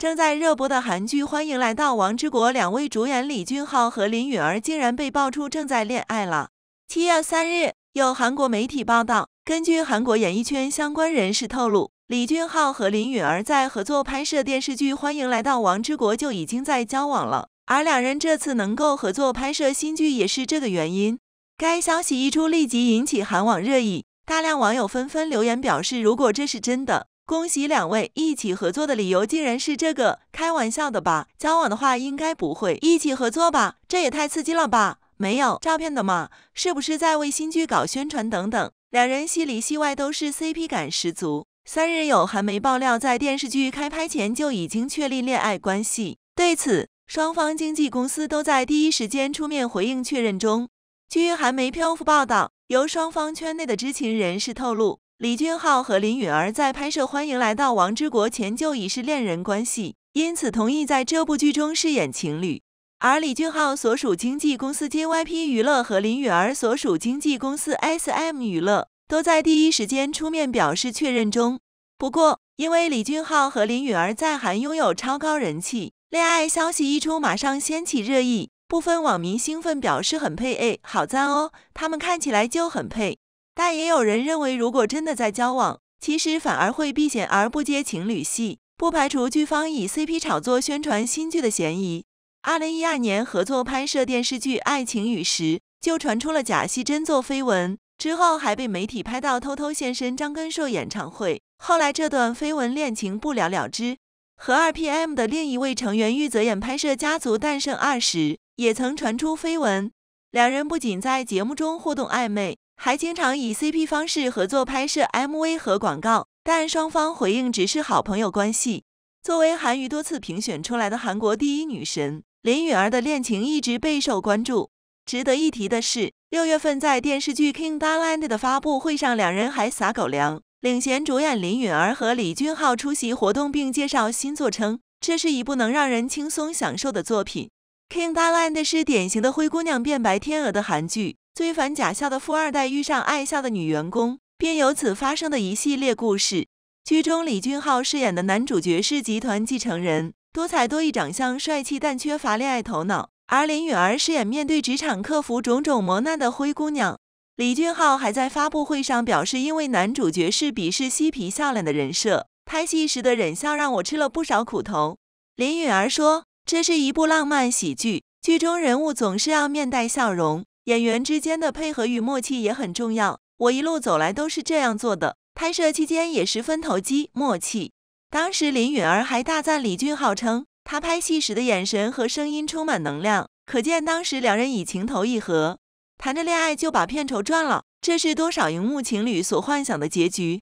正在热播的韩剧《欢迎来到王之国》，两位主演李俊昊和林允儿竟然被爆出正在恋爱了。七月三日，有韩国媒体报道，根据韩国演艺圈相关人士透露，李俊昊和林允儿在合作拍摄电视剧《欢迎来到王之国》就已经在交往了，而两人这次能够合作拍摄新剧也是这个原因。该消息一出，立即引起韩网热议，大量网友纷纷留言表示，如果这是真的。恭喜两位一起合作的理由竟然是这个？开玩笑的吧？交往的话应该不会一起合作吧？这也太刺激了吧？没有诈骗的嘛？是不是在为新剧搞宣传？等等，两人戏里戏外都是 CP 感十足。三日有韩媒爆料，在电视剧开拍前就已经确立恋爱关系。对此，双方经纪公司都在第一时间出面回应确认中。据韩媒《漂浮》报道，由双方圈内的知情人士透露。李俊昊和林允儿在拍摄《欢迎来到王之国》前就已是恋人关系，因此同意在这部剧中饰演情侣。而李俊昊所属经纪公司 JYP 娱乐和林允儿所属经纪公司 SM 娱乐都在第一时间出面表示确认中。不过，因为李俊昊和林允儿在韩拥有超高人气，恋爱消息一出，马上掀起热议。部分网民兴奋表示很配哎，好赞哦，他们看起来就很配。但也有人认为，如果真的在交往，其实反而会避嫌而不接情侣戏，不排除剧方以 CP 炒作宣传新剧的嫌疑。二零一二年合作拍摄电视剧《爱情雨》时，就传出了假戏真做绯闻，之后还被媒体拍到偷偷现身张根硕演唱会。后来这段绯闻恋情不了了之。和二 PM 的另一位成员玉泽演拍摄《家族诞生二》时，也曾传出绯闻，两人不仅在节目中互动暧昧。还经常以 CP 方式合作拍摄 MV 和广告，但双方回应只是好朋友关系。作为韩娱多次评选出来的韩国第一女神，林允儿的恋情一直备受关注。值得一提的是，六月份在电视剧《King Daland》的发布会上，两人还撒狗粮。领衔主演林允儿和李俊昊出席活动，并介绍新作称，这是一部能让人轻松享受的作品。《King Daland》是典型的灰姑娘变白天鹅的韩剧。最烦假笑的富二代遇上爱笑的女员工，便由此发生的一系列故事。剧中李俊昊饰演的男主角是集团继承人，多才多艺，长相帅气，但缺乏恋爱头脑。而林允儿饰演面对职场克服种种磨难的灰姑娘。李俊昊还在发布会上表示，因为男主角是鄙视嬉皮笑脸的人设，拍戏时的忍笑让我吃了不少苦头。林允儿说，这是一部浪漫喜剧，剧中人物总是要面带笑容。演员之间的配合与默契也很重要。我一路走来都是这样做的，拍摄期间也十分投机默契。当时林允儿还大赞李俊浩，称他拍戏时的眼神和声音充满能量，可见当时两人已情投意合，谈着恋爱就把片酬赚了。这是多少荧幕情侣所幻想的结局。